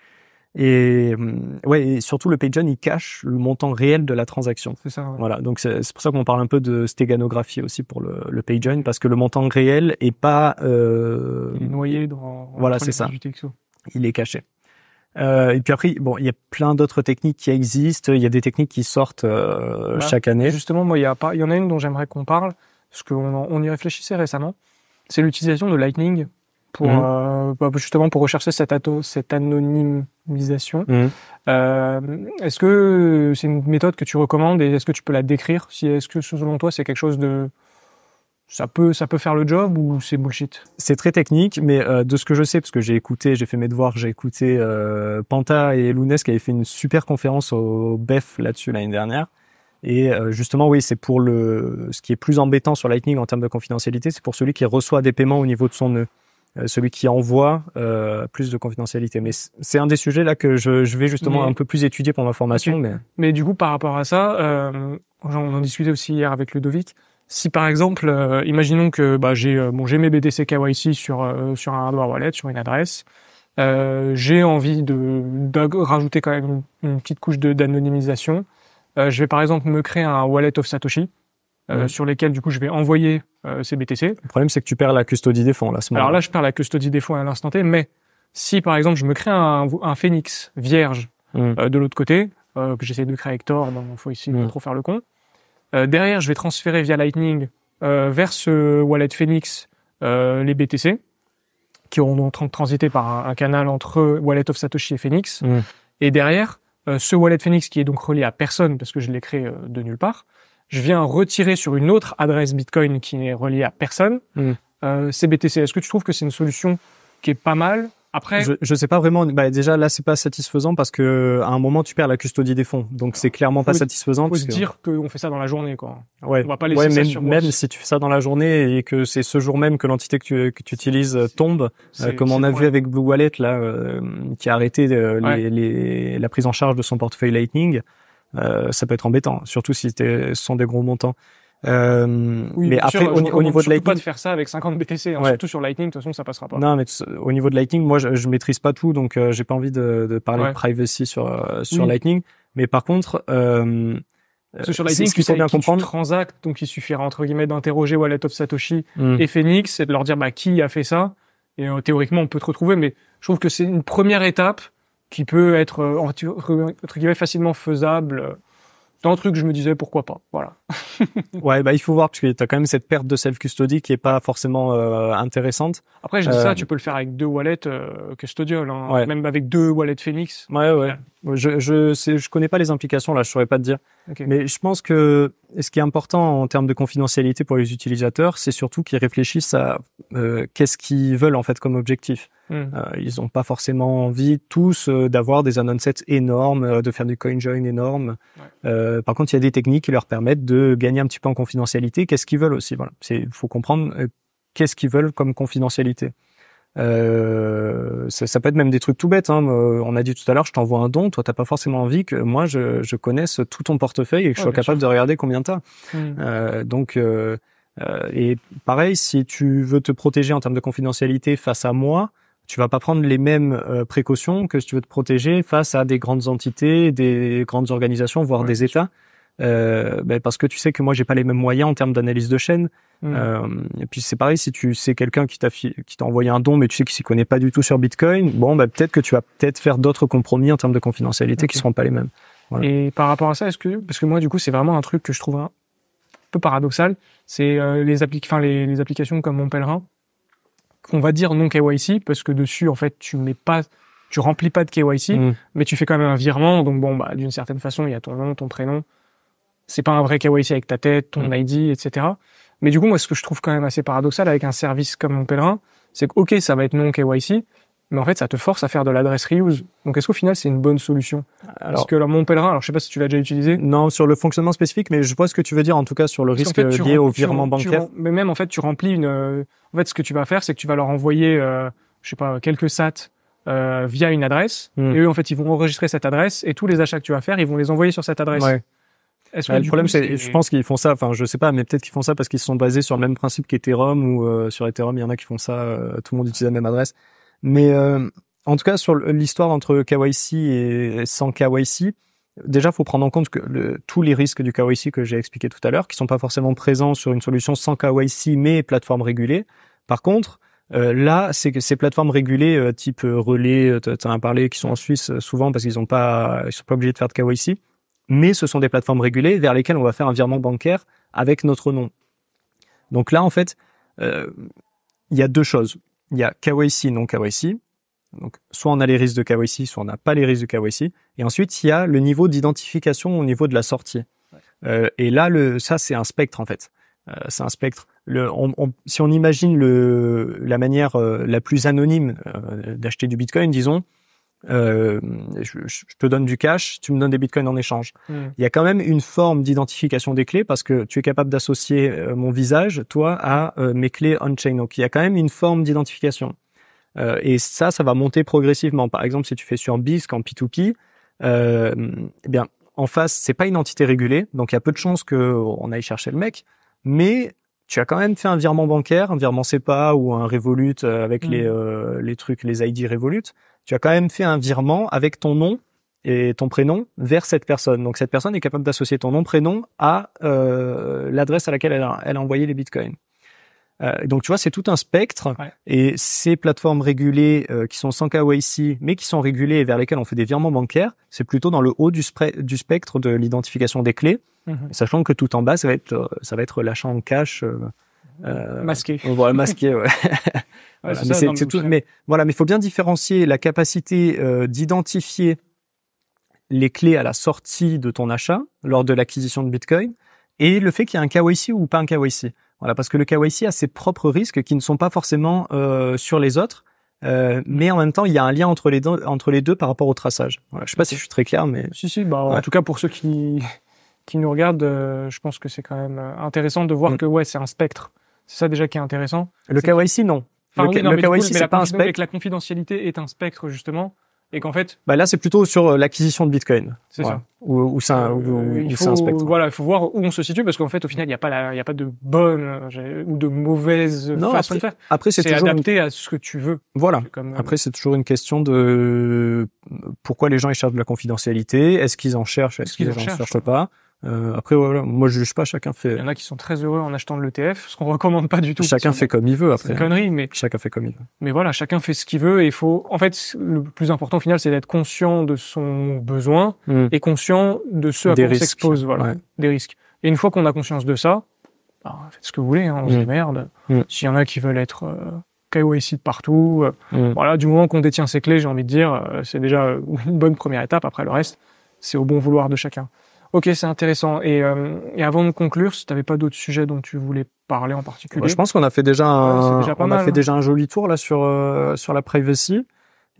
Et euh, ouais, et surtout le PayJohn, il cache le montant réel de la transaction. C'est ça. Voilà, donc c'est pour ça qu'on parle un peu de stéganographie aussi pour le, le parce que le montant réel est pas. Euh... Il est noyé dans. Voilà, c'est ça. Il est caché. Euh, et puis après, bon, il y a plein d'autres techniques qui existent. Il y a des techniques qui sortent euh, bah, chaque année. Justement, moi, il y, a pas, il y en a une dont j'aimerais qu'on parle, parce qu'on on y réfléchissait récemment. C'est l'utilisation de Lightning pour mhm. euh, bah, justement pour rechercher cette, cette anonymisation. Mhm. Euh, est-ce que c'est une méthode que tu recommandes et est-ce que tu peux la décrire si, Est-ce que selon toi c'est quelque chose de... Ça peut, ça peut faire le job ou c'est bullshit C'est très technique, mais euh, de ce que je sais, parce que j'ai écouté, j'ai fait mes devoirs, j'ai écouté Panta et Lounès qui avaient fait une super conférence au BEF là-dessus l'année dernière. Et justement, oui, c'est pour le, ce qui est plus embêtant sur Lightning en termes de confidentialité, c'est pour celui qui reçoit des paiements au niveau de son nœud. Euh, celui qui envoie euh, plus de confidentialité. Mais c'est un des sujets là que je, vais justement un peu plus étudier pour ma formation. Mais... du coup, par rapport à ça, euh, on en discutait aussi hier avec Ludovic. Si par exemple, euh, imaginons que bah, j'ai bon, j'ai mes BTC KYC sur sur un hardware wallet, sur une adresse, j'ai envie de, de, rajouter quand même une, petite couche de d'anonymisation. je vais par exemple me créer un wallet of Satoshi euh, sur lesquels du coup je vais envoyer euh, ces BTC. Le problème c'est que tu perds la custodie des fonds là. Ce Alors là je perds la custodie des fonds à l'instant T, mais si par exemple je me crée un, un vierge hmm. euh, de l'autre côté que j'essaie de créer avec Tor, ben, faut ici pas hmm. trop faire le con. derrière je vais transférer via Lightning vers ce wallet phoenix les BTC qui auront donc transité par un, canal entre Wallet of Satoshi et Phoenix. Hmm. Et derrière, ce Wallet Phoenix qui est donc relié à personne parce que je l'ai créé de nulle part, je viens retirer sur une autre adresse Bitcoin qui n'est reliée à personne, CBTC. Hmm. Euh, est-ce que tu trouves que c'est une solution qui est pas mal après, je, ne sais pas vraiment. Bah déjà là, c'est pas satisfaisant parce que à un moment tu perds la custodie des fonds, donc c'est clairement pas satisfaisant. Faut se dire qu'on fait ça dans la journée, quoi. Ouais. On va pas ouais, même, même si tu fais ça dans la journée et que c'est ce jour même que l'entité que tu, utilises euh, tombe, euh, comme on a vu avec Blue Wallet là, qui a arrêté les, les, la prise en charge de son portefeuille Lightning. Euh, ça peut être embêtant, surtout si ce sont des gros montants. Euh, mais après, au, niveau de Lightning, pas de faire ça avec 50 BTC, hein, surtout sur Lightning, de toute façon, ça passera pas. Non, mais au niveau de Lightning, moi, je, je maîtrise pas tout, donc euh, j'ai pas envie de, de parler de privacy sur euh, sur Lightning. Mais par contre, euh, que sur Lightning, ce qu'il faut bien comprendre, donc il suffira entre guillemets d'interroger Wallet of Satoshi hmm. et Phoenix et de leur dire bah qui a fait ça. Et théoriquement, on peut te retrouver, mais je trouve que c'est une première étape qui peut être euh, entre guillemets facilement faisable. Euh, dans le truc, je me disais pourquoi pas. Voilà. ouais, bah il faut voir parce que t'as quand même cette perte de self custody qui est pas forcément euh, intéressante. Après, je dis ça, tu peux le faire avec deux wallets euh, hein. même avec deux wallets Phoenix. Ouais, ouais. Je je je connais pas les implications là, je saurais pas te dire. Mais je pense que ce qui est important en termes de confidentialité pour les utilisateurs, c'est surtout qu'ils réfléchissent à qu'est-ce qu'ils veulent en fait comme objectif. Hmm. Euh, ils n'ont pas forcément envie tous euh, d'avoir des annonces énormes, euh, de faire du coin join énorme. par contre, il y a des techniques qui leur permettent de gagner un petit peu en confidentialité. Qu'est-ce qu'ils veulent aussi Voilà, c'est faut comprendre qu'est-ce qu'ils veulent comme confidentialité. Euh, ça, ça, peut être même des trucs tout bêtes. Hein. On a dit tout à l'heure, je t'envoie un don, toi t'as pas forcément envie que moi je, je connaisse tout ton portefeuille et que je sois capable de regarder combien t'as. as. Hmm. Euh, donc euh, et pareil, si tu veux te protéger en termes de confidentialité face à moi, tu vas pas prendre les mêmes euh, précautions que si tu veux te protéger face à des grandes entités, des grandes organisations, voire des États. Euh, ben, parce que tu sais que moi j'ai pas les mêmes moyens en termes d'analyse de chaîne. Hmm. Euh, et puis c'est pareil si tu sais quelqu'un qui t'a qui t'a envoyé un don mais tu sais qu'il s'y connaît pas du tout sur Bitcoin, bon ben peut-être que tu vas peut-être faire d'autres compromis en termes de confidentialité qui seront pas les mêmes. Et par rapport à ça, est-ce que parce que moi du coup c'est vraiment un truc que je trouve un peu paradoxal, c'est euh, les enfin les, les applications comme Mon Pèlerin qu'on va dire non KYC parce que dessus en fait tu mets pas tu remplis pas de KYC mm. mais tu fais quand même un virement donc bon bah d'une certaine façon il y a ton nom ton prénom c'est pas un vrai KYC avec ta tête ton mm. ID etc mais du coup moi ce que je trouve quand même assez paradoxal avec un service comme mon pèlerin c'est que ok ça va être non KYC mais en fait, ça te force à faire de l'adresse reuse. Donc, est-ce qu'au final, c'est une bonne solution alors, Parce que alors, mon pèlerin, alors je sais pas si tu l'as déjà utilisé. Non, sur le fonctionnement spécifique, mais je vois ce que tu veux dire en tout cas sur le risque euh, lié au virement bancaire. mais même en fait, tu remplis une. Euh, en fait, ce que tu vas faire, c'est que tu vas leur envoyer, euh, je sais pas, quelques SAT euh, via une adresse. Hmm. Et eux, en fait, ils vont enregistrer cette adresse et tous les achats que tu vas faire, ils vont les envoyer sur cette adresse. Ouais. -ce le problème, c'est, je pense qu'ils font ça. Enfin, je sais pas, mais peut-être qu'ils font ça parce qu'ils sont basés sur le même principe qu'Ethereum ou sur Ethereum, il y en a qui font ça. tout le monde utilise la même adresse. Mais euh, en tout cas, sur l'histoire entre KYC et sans KYC, déjà, faut prendre en compte que tous les risques du KYC que j'ai expliqué tout à l'heure, qui sont pas forcément présents sur une solution sans KYC mais plateforme régulée. Par contre, euh, là, c'est que ces plateformes régulées euh, type Relais, tu en as parlé, qui sont en Suisse souvent parce qu'ils ont pas, ils sont pas obligés de faire de KYC, mais ce sont des plateformes régulées vers lesquelles on va faire un virement bancaire avec notre nom. Donc là, en fait, il y a deux choses il y a KYC, non KYC. Donc, soit on a les risques de KYC, soit on n'a pas les risques de KYC. Et ensuite, il y a le niveau d'identification au niveau de la sortie. Euh, et là, le, ça, c'est un spectre, en fait. Euh, c'est un spectre. Le, on, si on imagine le, la manière euh, la plus anonyme d'acheter du Bitcoin, disons, euh, je, je, te donne du cash, tu me donnes des bitcoins en échange. Hmm. Il y a quand même une forme d'identification des clés parce que tu es capable d'associer euh, mon visage, toi, à euh, mes clés on-chain. Donc il y a quand même une forme d'identification. Euh, et ça, ça va monter progressivement. Par exemple, si tu fais sur BISC en P2P, eh bien, en face, c'est pas une entité régulée, donc il y a peu de chances qu'on aille chercher le mec. Mais tu as quand même fait un virement bancaire, un virement SEPA ou un Revolut euh, avec mm. les, euh, les trucs, les ID Revolut. Tu as quand même fait un virement avec ton nom et ton prénom vers cette personne. Donc cette personne est capable d'associer ton nom prénom à euh, l'adresse à laquelle elle a, envoyé les bitcoins. donc tu vois, c'est tout un spectre et ces plateformes régulées qui sont sans KYC mais qui sont régulées et vers lesquelles on fait des virements bancaires, c'est plutôt dans le haut du spectre de l'identification des clés Mhm. Sachant que tout en bas, ça va être, ça va être l'achat en cash. Euh, masqué. On va mais, tout, mais voilà, mais il faut bien différencier la capacité euh, d'identifier les clés à la sortie de ton achat lors de l'acquisition de Bitcoin et le fait qu'il y a un KYC ou pas un KYC. Voilà, parce que le KYC a ses propres risques qui ne sont pas forcément euh, sur les autres, euh, mais en même temps, il y a un lien entre les deux, entre les deux par rapport au traçage. Voilà, je sais pas si je suis très clair, mais si si, bah, en tout cas pour ceux qui qui nous regardent, euh, je pense que c'est quand même euh, intéressant de voir mm. que ouais, c'est un spectre. C'est ça déjà qui est intéressant. Le kawaii, non. le, oui, non, le pas un spectre. la confidentialité est un spectre justement. Et qu'en fait, bah là, c'est plutôt sur euh, l'acquisition de Bitcoin. C'est ça. Ou c'est un, spectre. Voilà, il faut voir où on se situe parce qu'en fait, au final, il n'y a pas y a pas de bonne ou de mauvaise non, façon de faire. Après, c'est adapté à ce que tu veux. Voilà. après, c'est toujours une question de pourquoi les gens ils cherchent de la confidentialité. Est-ce qu'ils en cherchent Est-ce qu'ils en cherchent pas euh, après voilà, moi je juge pas, chacun fait. Il y en a qui sont très heureux en achetant de l'ETF, ce qu'on recommande pas du tout. Chacun fait comme il veut après. C'est une connerie, mais chacun fait comme il veut. Mais voilà, chacun fait ce qu'il veut et il faut. En fait, le plus important au final, c'est d'être conscient de son besoin hmm. et conscient de ce à quoi on s'expose, voilà, des risques. Et une fois qu'on a conscience de ça, bah, faites ce que vous voulez, hein, on se hmm. démerde. Hmm. S'il y en a qui veulent être euh, KO ici de partout, euh, voilà, du moment qu'on détient ses clés, j'ai envie de dire, euh, c'est déjà une bonne première étape. Après le reste, c'est au bon vouloir de chacun. Ok, c'est intéressant. Et, euh, et, avant de conclure, si tu n'avais pas d'autres sujets dont tu voulais parler en particulier, bah, je pense qu'on a fait déjà un, on a fait hein. déjà un joli tour là sur euh, sur la privacy.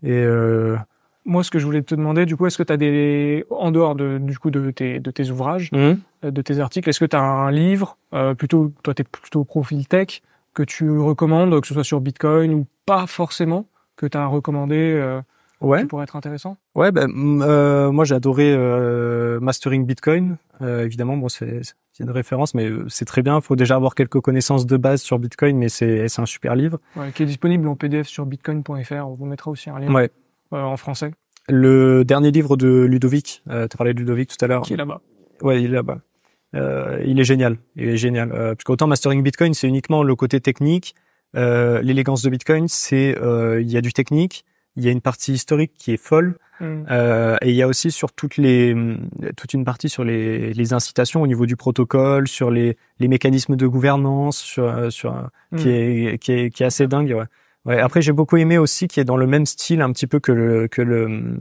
Et euh, moi, ce que je voulais te demander, du coup, est-ce que tu as des en dehors de du coup de tes de tes ouvrages, mhm. de tes articles, est-ce que tu as un livre plutôt toi tu es plutôt profil tech que tu recommandes, que ce soit sur Bitcoin ou pas forcément, que tu as recommandé ouais. qui être intéressant Ouais, ben euh, moi j'ai adoré euh, mastering Bitcoin. Euh, évidemment, bon c'est une référence, mais c'est très bien. Il faut déjà avoir quelques connaissances de base sur Bitcoin, mais c'est un super livre. Ouais, qui est disponible en PDF sur bitcoin.fr. On vous mettra aussi un lien ouais. en français. Le dernier livre de Ludovic, tu parlais de Ludovic tout à l'heure. Qui est là-bas. Ouais, il est là-bas. il est génial. Il est génial. parce qu'autant mastering Bitcoin, c'est uniquement le côté technique. L'élégance de Bitcoin, c'est il y a du technique il y a une partie historique qui est folle. Mm. Euh, et il y a aussi sur toutes les, toute une partie sur les, les incitations au niveau du protocole, sur les, les mécanismes de gouvernance, sur, euh, sur, mm. qui, est, qui, est, qui est assez dingue. Ouais. Ouais, après, j'ai beaucoup aimé aussi qui est dans le même style un petit peu que le, que le,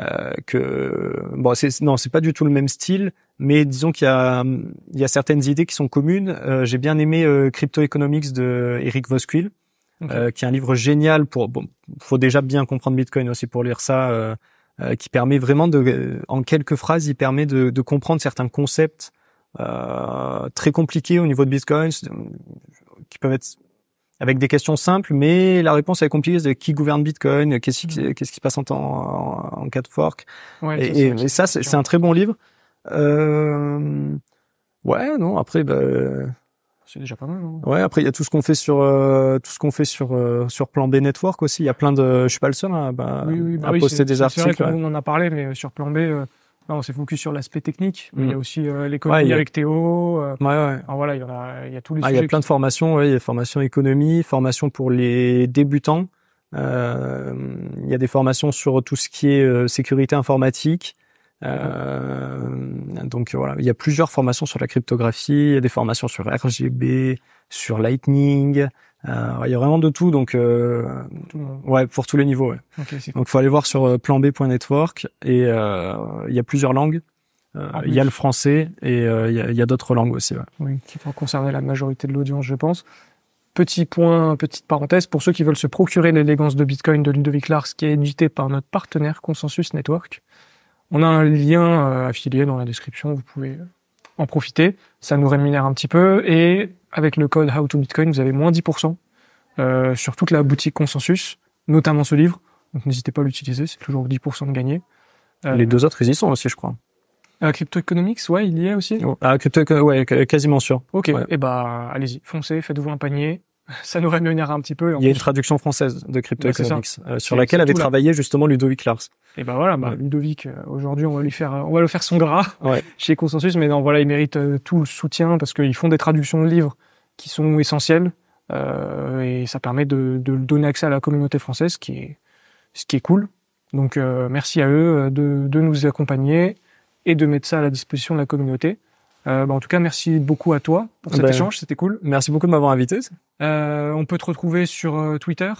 euh, que bon, c'est non, c'est pas du tout le même style, mais disons qu'il y a il y a certaines idées qui sont communes. Euh, j'ai bien aimé euh, Crypto Economics de Eric Voskuil. Euh, qui est un livre génial pour. Bon, faut déjà bien comprendre Bitcoin aussi pour lire ça, euh, euh, qui permet vraiment de, en quelques phrases, il permet de, de comprendre certains concepts très compliqués au niveau de Bitcoin, qui peuvent être avec des questions simples, mais la réponse est compliquée. qui gouverne Bitcoin, qu'est-ce qui, mm. qu'est-ce qui se passe en, temps, en, cas de fork. et, ça, c'est, un très bon livre. Euh, ouais, non, après, bah, c'est déjà pas mal. Hein. Ouais, après il y a tout ce qu'on fait sur euh, tout ce qu'on fait sur euh, sur Plan B Network aussi. Il y a plein de, je suis pas le seul à, hein, bah, bah, à poster des articles. on en a parlé, mais euh, sur Plan B, bah, on s'est focus sur l'aspect technique. Mais mm. Il y a aussi l'économie avec Théo. ouais, voilà, il y en a, il y a tous les. Ah, il y a plein de formations. il y a formation économie, formation pour les débutants. il y a des formations sur tout ce qui est sécurité informatique. Euh, donc voilà, il y a plusieurs formations sur la cryptographie, il y a des formations sur RGB, sur Lightning, euh, il y a vraiment de tout. Donc euh, ouais, pour tous les niveaux. Ouais. Donc faut aller voir sur planb.network et il y a plusieurs langues. Il y a le français et il y a, d'autres langues aussi. Ouais. Oui, qui vont concerner la majorité de l'audience, je pense. Petit point, petite parenthèse, pour ceux qui veulent se procurer l'élégance de Bitcoin de Ludovic Lars, qui est édité par notre partenaire Consensus Network, on a un lien euh, affilié dans la description, vous pouvez euh, en profiter. Ça nous rémunère un petit peu et avec le code How to Bitcoin, vous avez moins 10% euh, sur toute la boutique Consensus, notamment ce livre. Donc n'hésitez pas à l'utiliser, c'est toujours 10% de gagné. les deux autres, ils aussi, je crois. crypto Economics, ouais, il y a aussi. Ah, crypto, ouais, quasiment sûr. Ok, et eh bah ben, allez-y, foncez, faites-vous un panier ça nous rémunère un petit peu. Il y a une traduction française de Crypto Economics euh, sur laquelle avait travaillé justement Ludovic Lars. Et ben voilà, bah, Ludovic, euh, aujourd'hui, on va lui faire, euh, on va le faire son gras chez Consensus, mais non, voilà, il mérite tout le soutien parce qu'ils font des traductions de livres qui sont essentielles euh, et ça permet de, de, donner accès à la communauté française, qui est, ce qui est cool. Donc merci à eux de, de, nous accompagner et de mettre ça à la disposition de la communauté. Euh, bah, en tout cas, merci beaucoup à toi pour cet ben, échange, c'était cool. Merci beaucoup de m'avoir invité. Euh, on peut te retrouver sur euh, Twitter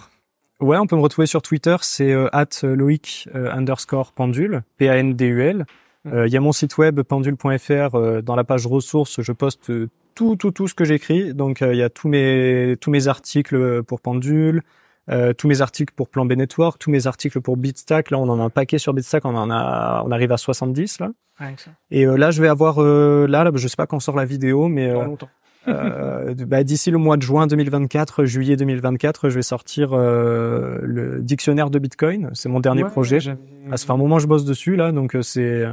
Ouais, on peut me retrouver sur Twitter, c'est euh, at euh, underscore pendule, P-A-N-D-U-L. Mm. Il y a mon site web pendule.fr, dans la page ressources, je poste tout, tout, tout ce que j'écris. Donc, il y a tous mes, tous mes articles pour pendule, euh, tous mes articles pour Plan B Network, tous mes articles pour Bitstack. Là, on en a un paquet sur Bitstack, on en a, on arrive à 70 là. Et euh, là, je vais avoir euh, là, je sais pas quand sort la vidéo, mais bah, d'ici le mois de juin 2024, juillet 2024, je vais sortir le dictionnaire de Bitcoin. C'est mon dernier projet. À ce ah, moment, je bosse dessus là, donc c'est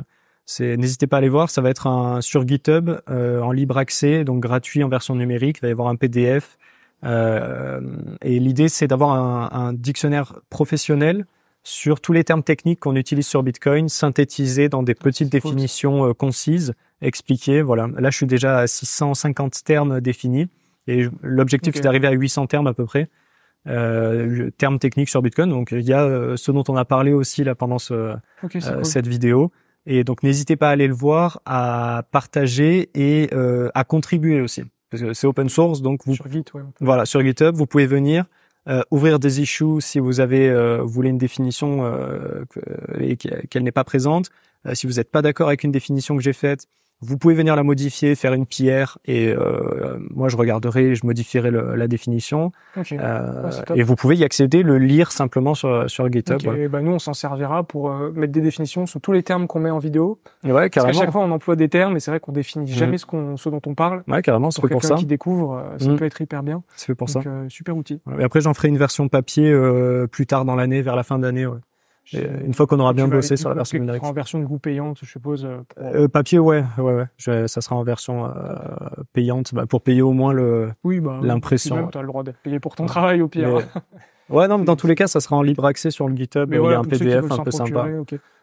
c'est n'hésitez pas à aller voir, ça va être un sur GitHub en libre accès, donc gratuit en version numérique. Il va y avoir un PDF, euh, et l'idée, c'est d'avoir un, un, dictionnaire professionnel sur tous les termes techniques qu'on utilise sur Bitcoin, synthétisés dans des petites définitions euh, concises, expliquées. Voilà. Là, je suis déjà à 650 termes définis. Et l'objectif, c'est d'arriver à 800 termes à peu près. Euh, termes techniques sur Bitcoin. Donc, il y a euh, ce dont on a parlé aussi là pendant ce, cette vidéo. Et donc, n'hésitez pas à aller le voir, à partager et à contribuer aussi c'est open source, donc vous voilà sur GitHub, vous pouvez venir euh, ouvrir des issues si vous avez euh, voulez une définition euh, et qu'elle n'est pas présente. Euh, si vous n'êtes pas d'accord avec une définition que j'ai faite, vous pouvez venir la modifier, faire une pierre, et euh, moi je regarderai, je modifierai la définition. Euh, et vous pouvez y accéder, le lire simplement sur, sur GitHub. Ouais. Et bah, nous on s'en servira pour euh, mettre des définitions sur tous les termes qu'on met en vidéo. Ouais, carrément. Parce qu'à chaque fois on emploie des termes, et c'est vrai qu'on définit mhm. jamais ce, ce dont on parle. Ouais, carrément, c'est pour, pour ça. qui découvre, ça mhm. peut être hyper bien. C'est fait pour Donc, ça. super outil. après j'en ferai une version papier plus tard dans l'année, vers la fin d'année. Ouais. Euh, une fois qu'on aura bien bossé sur la version numérique. En version de goût payante, je suppose. Euh, euh, papier, ouais, ouais, ça sera en version payante, bah, pour payer au moins le oui, bah, l'impression. tu as le droit d'être payé pour ton travail au pire. ouais, non, mais dans tous les cas, ça sera en libre accès sur le GitHub. Mais il y a un PDF un peu sympa.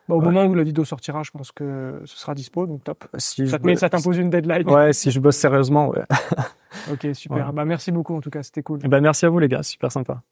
Bah, au moment où la vidéo sortira, je pense que ce sera dispo, donc top. ça, t'impose une deadline. Ouais, si je bosse sérieusement, ouais. ok, super. Bah, merci beaucoup en tout cas, c'était cool. bah, merci à vous les gars, super sympa.